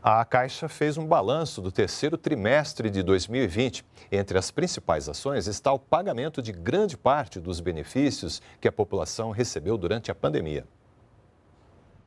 A Caixa fez um balanço do terceiro trimestre de 2020. Entre as principais ações está o pagamento de grande parte dos benefícios que a população recebeu durante a pandemia.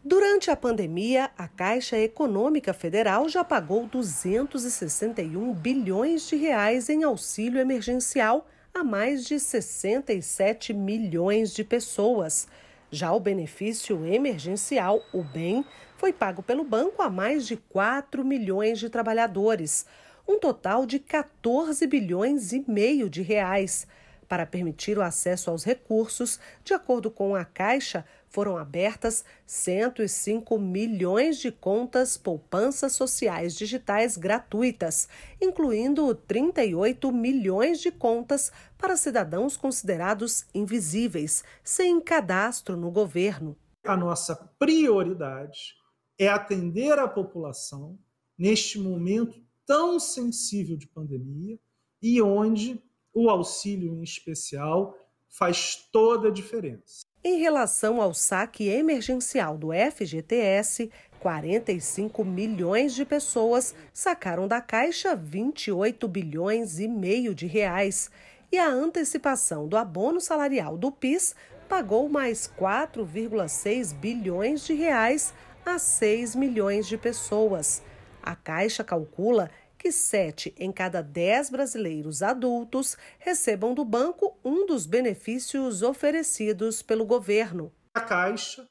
Durante a pandemia, a Caixa Econômica Federal já pagou 261 bilhões de reais em auxílio emergencial a mais de 67 milhões de pessoas. Já o benefício emergencial, o BEM, foi pago pelo banco a mais de 4 milhões de trabalhadores, um total de 14 bilhões e meio de reais. Para permitir o acesso aos recursos, de acordo com a Caixa, foram abertas 105 milhões de contas poupanças sociais digitais gratuitas, incluindo 38 milhões de contas para cidadãos considerados invisíveis, sem cadastro no governo. A nossa prioridade é atender a população neste momento tão sensível de pandemia e onde o auxílio em especial faz toda a diferença. Em relação ao saque emergencial do FGTS, 45 milhões de pessoas sacaram da caixa 28 bilhões e meio de reais. E a antecipação do abono salarial do PIS pagou mais 4,6 bilhões de reais a 6 milhões de pessoas. A Caixa calcula que sete em cada dez brasileiros adultos recebam do banco um dos benefícios oferecidos pelo governo. A Caixa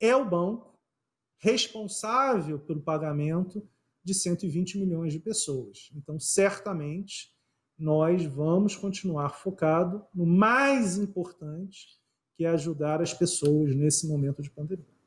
é o banco responsável pelo pagamento de 120 milhões de pessoas. Então, certamente, nós vamos continuar focado no mais importante, que é ajudar as pessoas nesse momento de pandemia.